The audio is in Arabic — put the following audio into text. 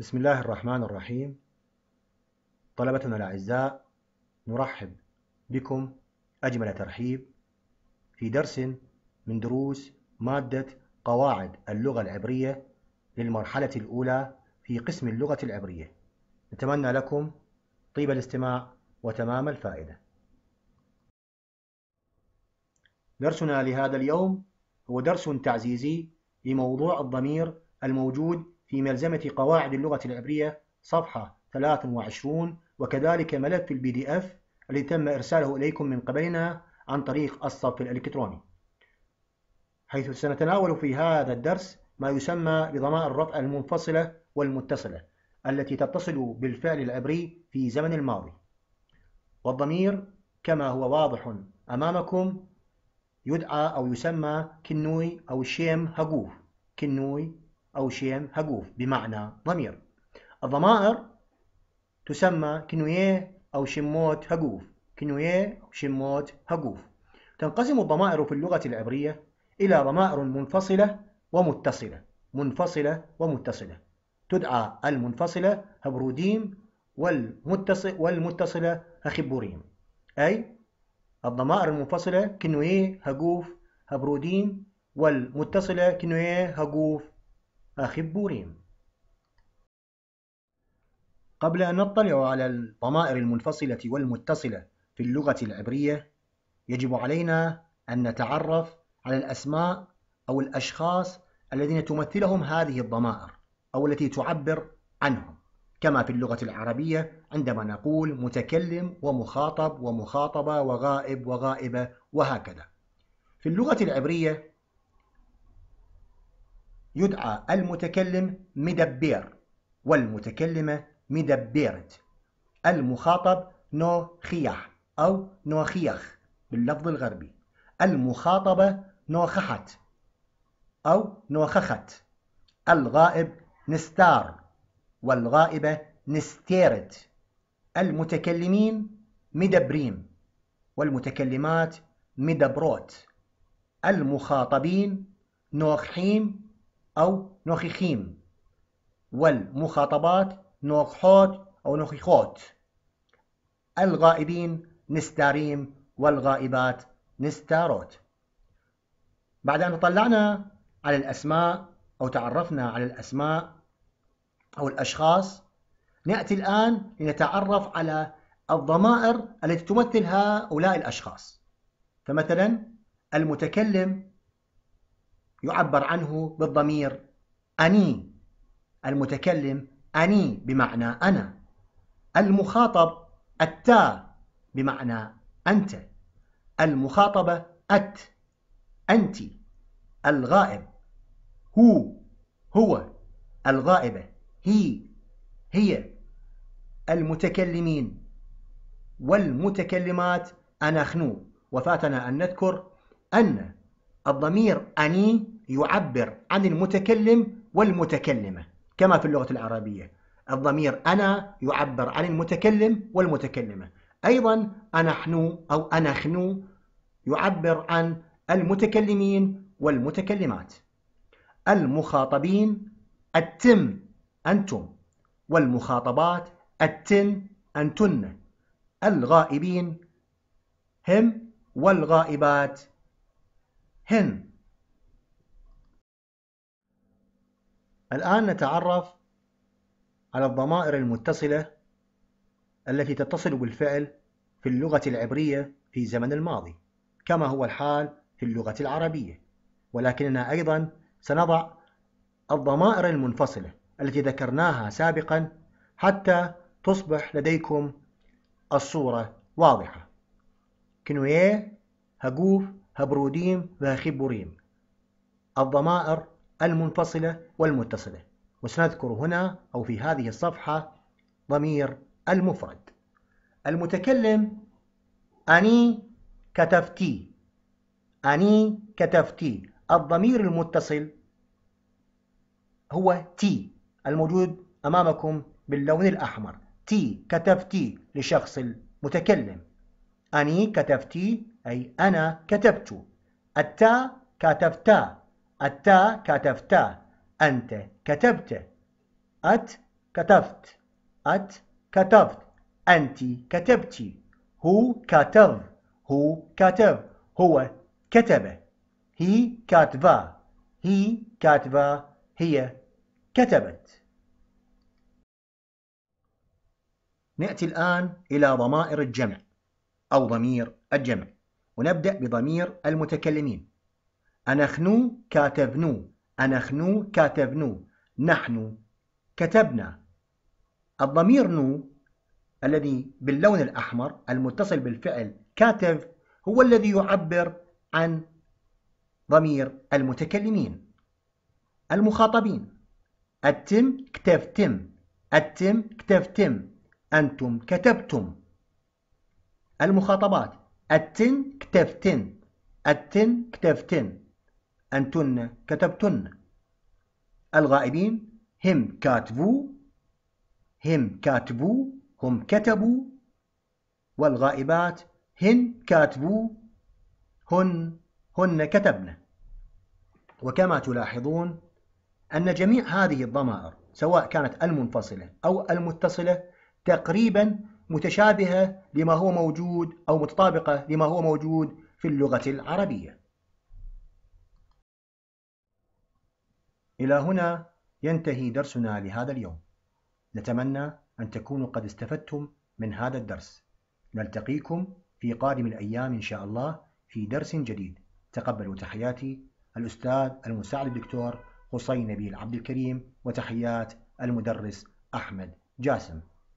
بسم الله الرحمن الرحيم طلبتنا الأعزاء نرحب بكم أجمل ترحيب في درس من دروس مادة قواعد اللغة العبرية للمرحلة الأولى في قسم اللغة العبرية نتمنى لكم طيب الاستماع وتمام الفائدة درسنا لهذا اليوم هو درس تعزيزي لموضوع الضمير الموجود في ملزمة قواعد اللغة العبرية صفحة 23 وكذلك ملف البي دي اف الذي تم إرساله إليكم من قبلنا عن طريق الصف الإلكتروني حيث سنتناول في هذا الدرس ما يسمى بضمائر الرفع المنفصلة والمتصلة التي تتصل بالفعل العبري في زمن الماضي والضمير كما هو واضح أمامكم يدعى أو يسمى كنوي أو شيم هجوف كنوي أو شيم هجوف بمعنى ضمير الضمائر تسمى كنوية أو شموت هجوف كنوية أو شموت هجوف تنقسم الضمائر في اللغة العبرية إلى ضمائر منفصلة ومتصلة منفصلة ومتصلة تدعى المنفصلة هبروديم والمتصل والمتصلة هخبوريم أي الضمائر المنفصلة كنوية هجوف هبروديم والمتصلة كنوية هجوف أخبورين قبل أن نطلع على الضمائر المنفصلة والمتصلة في اللغة العبرية يجب علينا أن نتعرف على الأسماء أو الأشخاص الذين تمثلهم هذه الضمائر أو التي تعبر عنهم كما في اللغة العربية عندما نقول متكلم ومخاطب ومخاطبة وغائب وغائبة وهكذا في اللغة العبرية يدعى المتكلم مدبر والمتكلمة مدبرت المخاطب نوخيح أو خيخ باللفظ الغربي المخاطبة خحت أو نوخخت الغائب نستار والغائبة نستيرت المتكلمين مدبرين والمتكلمات مدبروت المخاطبين نوخيم أو نخيخيم والمخاطبات نوخحوت أو نخيخوت الغائبين نستاريم والغائبات نستاروت بعد أن طلعنا على الأسماء أو تعرفنا على الأسماء أو الأشخاص نأتي الآن لنتعرف على الضمائر التي تمثل هؤلاء الأشخاص فمثلا المتكلم يعبر عنه بالضمير أني المتكلم أني بمعنى أنا المخاطب التا بمعنى أنت المخاطبة أت أنت الغائب هو هو الغائبة هي هي المتكلمين والمتكلمات أنا خنو وفاتنا أن نذكر أن الضمير أني يعبر عن المتكلم والمتكلمة كما في اللغة العربية الضمير أنا يعبر عن المتكلم والمتكلمة أيضا حنو أو خنو يعبر عن المتكلمين والمتكلمات المخاطبين التم أنتم والمخاطبات التن أنتن الغائبين هم والغائبات هن الآن نتعرف على الضمائر المتصلة التي تتصل بالفعل في اللغة العبرية في زمن الماضي كما هو الحال في اللغة العربية ولكننا أيضا سنضع الضمائر المنفصلة التي ذكرناها سابقا حتى تصبح لديكم الصورة واضحة كنوية هقوف هبروديم وخبوريم الضمائر المنفصلة والمتصلة وسنذكر هنا أو في هذه الصفحة ضمير المفرد المتكلم أني كتفتي أني كتفتي الضمير المتصل هو تي الموجود أمامكم باللون الأحمر تي كتفتي لشخص المتكلم أني كتفتي أي أنا كتبت التا كتبتا التا كتبتا أنت كتبت أت كتبت أت كتبت أنت كتبت هو كتب هو كتب هو كتب هي كاتبة هي كاتبة هي كتبت نأتي الآن إلى ضمائر الجمع أو ضمير الجمع ونبدأ بضمير المتكلمين أنخنو كاتبنو أنخنو كاتبنو نحن كتبنا الضمير نو الذي باللون الأحمر المتصل بالفعل كاتب هو الذي يعبر عن ضمير المتكلمين المخاطبين أتم كتبتم أتم كتبتم أنتم كتبتم المخاطبات أتن كتبتن أتن كتبتن أنتن كتبتن الغائبين هم كاتبو هم كاتبو هم كتبوا والغائبات هن كاتبو هن هن كتبن وكما تلاحظون أن جميع هذه الضمائر سواء كانت المنفصلة أو المتصلة تقريبا متشابهة لما هو موجود أو متطابقة لما هو موجود في اللغة العربية إلى هنا ينتهي درسنا لهذا اليوم نتمنى أن تكونوا قد استفدتم من هذا الدرس نلتقيكم في قادم الأيام إن شاء الله في درس جديد تقبلوا تحياتي الأستاذ المساعد الدكتور حسين نبيل عبد الكريم وتحيات المدرس أحمد جاسم